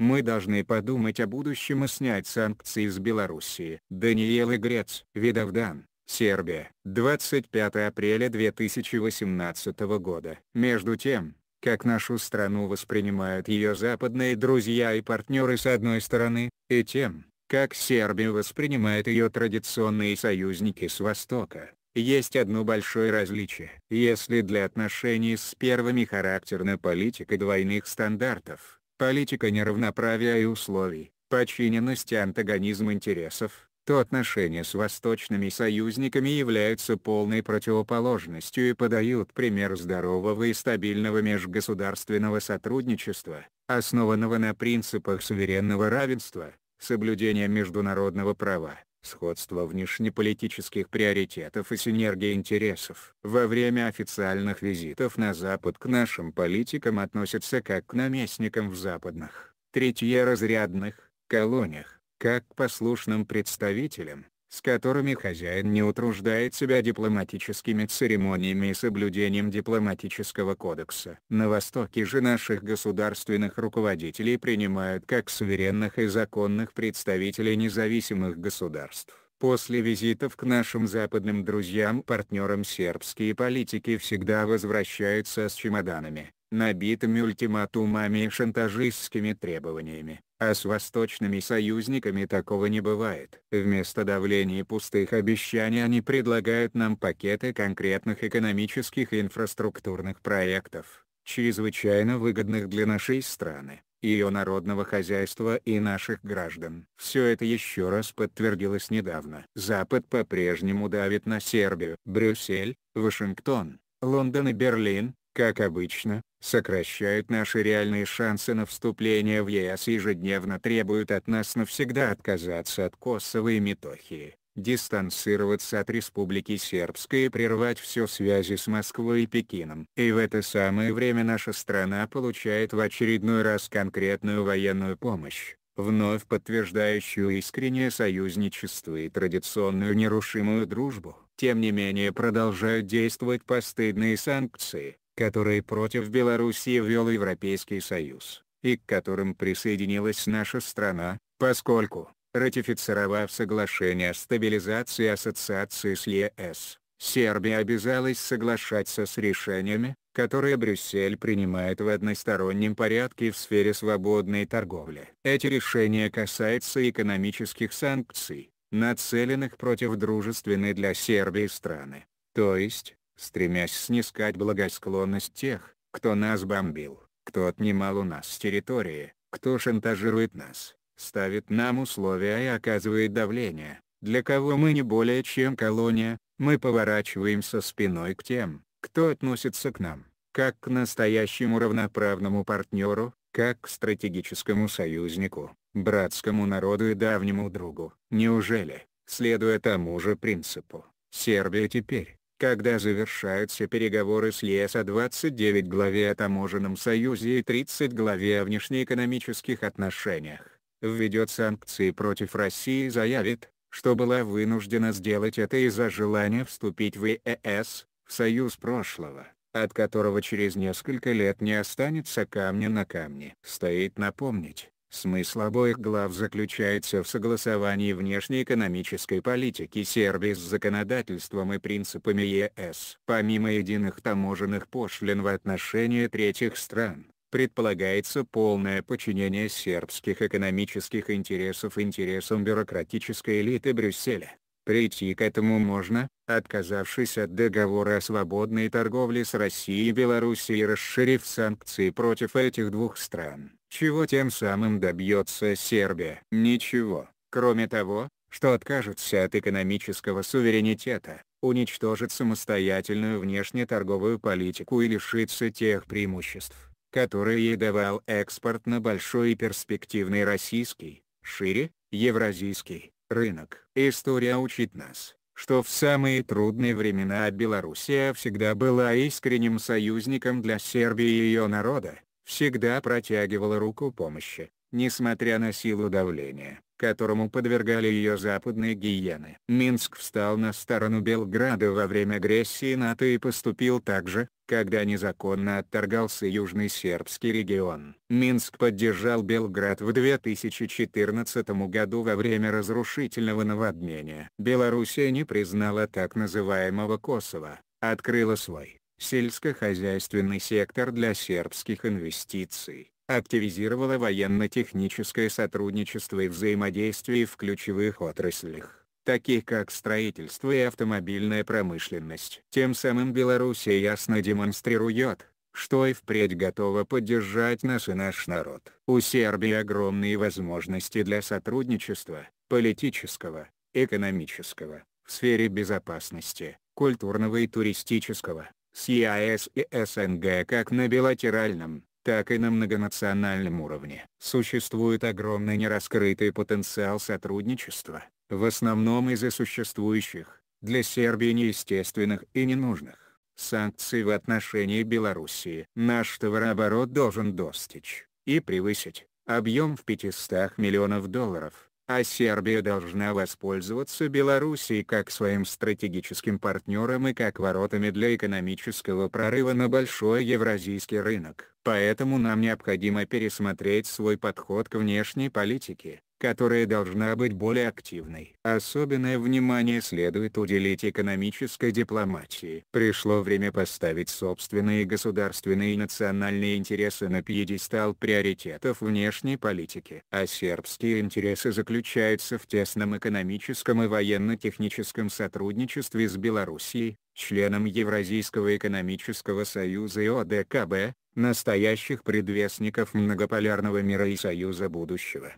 Мы должны подумать о будущем и снять санкции с Белоруссии. Даниил Игрец, Видовдан, Сербия, 25 апреля 2018 года. Между тем, как нашу страну воспринимают ее западные друзья и партнеры с одной стороны, и тем, как Сербию воспринимают ее традиционные союзники с Востока. Есть одно большое различие. Если для отношений с первыми характерна политика двойных стандартов, политика неравноправия и условий, подчиненность и антагонизм интересов, то отношения с восточными союзниками являются полной противоположностью и подают пример здорового и стабильного межгосударственного сотрудничества, основанного на принципах суверенного равенства, соблюдения международного права, сходство внешнеполитических приоритетов и синергии интересов. Во время официальных визитов на Запад к нашим политикам относятся как к наместникам в западных, третьеразрядных, колониях, как к послушным представителям, с которыми хозяин не утруждает себя дипломатическими церемониями и соблюдением дипломатического кодекса. На Востоке же наших государственных руководителей принимают как суверенных и законных представителей независимых государств. После визитов к нашим западным друзьям-партнерам сербские политики всегда возвращаются с чемоданами, набитыми ультиматумами и шантажистскими требованиями. А с восточными союзниками такого не бывает. Вместо давления пустых обещаний они предлагают нам пакеты конкретных экономических и инфраструктурных проектов, чрезвычайно выгодных для нашей страны, ее народного хозяйства и наших граждан. Все это еще раз подтвердилось недавно. Запад по-прежнему давит на Сербию. Брюссель, Вашингтон, Лондон и Берлин, как обычно, сокращают наши реальные шансы на вступление в ЕС и ежедневно требуют от нас навсегда отказаться от Косово и Метохии, дистанцироваться от Республики Сербской и прервать все связи с Москвой и Пекином. И в это самое время наша страна получает в очередной раз конкретную военную помощь вновь подтверждающую искреннее союзничество и традиционную нерушимую дружбу. Тем не менее продолжают действовать постыдные санкции, которые против Белоруссии ввел Европейский Союз, и к которым присоединилась наша страна, поскольку, ратифицировав соглашение о стабилизации ассоциации с ЕС, Сербия обязалась соглашаться с решениями, которые Брюссель принимает в одностороннем порядке в сфере свободной торговли. Эти решения касаются экономических санкций, нацеленных против дружественной для Сербии страны. То есть, стремясь снискать благосклонность тех, кто нас бомбил, кто отнимал у нас территории, кто шантажирует нас, ставит нам условия и оказывает давление, для кого мы не более чем колония, мы поворачиваемся спиной к тем, кто относится к нам, как к настоящему равноправному партнеру, как к стратегическому союзнику, братскому народу и давнему другу. Неужели, следуя тому же принципу, Сербия теперь, когда завершаются переговоры с ЕС о 29 главе о таможенном союзе и 30 главе о внешнеэкономических отношениях, введет санкции против России и заявит, что была вынуждена сделать это из-за желания вступить в ЕС, в союз прошлого, от которого через несколько лет не останется камня на камне. Стоит напомнить, Смысл обоих глав заключается в согласовании внешней экономической политики Сербии с законодательством и принципами ЕС. Помимо единых таможенных пошлин в отношении третьих стран, предполагается полное подчинение сербских экономических интересов интересам бюрократической элиты Брюсселя. Прийти к этому можно, отказавшись от договора о свободной торговле с Россией и Белоруссией и расширив санкции против этих двух стран. Чего тем самым добьется Сербия? Ничего, кроме того, что откажется от экономического суверенитета, уничтожит самостоятельную внешнеторговую политику и лишится тех преимуществ, которые ей давал экспорт на большой и перспективный российский, шире, евразийский, рынок. История учит нас, что в самые трудные времена Белоруссия всегда была искренним союзником для Сербии и ее народа, всегда протягивала руку помощи, несмотря на силу давления, которому подвергали ее западные гиены. Минск встал на сторону Белграда во время агрессии НАТО и поступил так же, когда незаконно отторгался Южный сербский регион. Минск поддержал Белград в 2014 году во время разрушительного наводнения. Белоруссия не признала так называемого Косово, открыла свой сельскохозяйственный сектор для сербских инвестиций, активизировала военно-техническое сотрудничество и взаимодействие в ключевых отраслях, таких как строительство и автомобильная промышленность. Тем самым Беларусь ясно демонстрирует, что и впредь готова поддержать нас и наш народ. У Сербии огромные возможности для сотрудничества, политического, экономического, в сфере безопасности, культурного и туристического. СИАС и СНГ как на билатеральном, так и на многонациональном уровне. Существует огромный нераскрытый потенциал сотрудничества, в основном из-за существующих, для Сербии неестественных и ненужных, санкций в отношении Белоруссии. Наш товарооборот должен достичь, и превысить, объем в 500 миллионов долларов а Сербия должна воспользоваться Белоруссией как своим стратегическим партнером и как воротами для экономического прорыва на большой евразийский рынок. Поэтому нам необходимо пересмотреть свой подход к внешней политике, которая должна быть более активной. Особенное внимание следует уделить экономической дипломатии. Пришло время поставить собственные государственные и национальные интересы на пьедестал приоритетов внешней политики. А сербские интересы заключаются в тесном экономическом и военно-техническом сотрудничестве с Белоруссией, членом Евразийского экономического союза и ОДКБ, настоящих предвестников многополярного мира и союза будущего.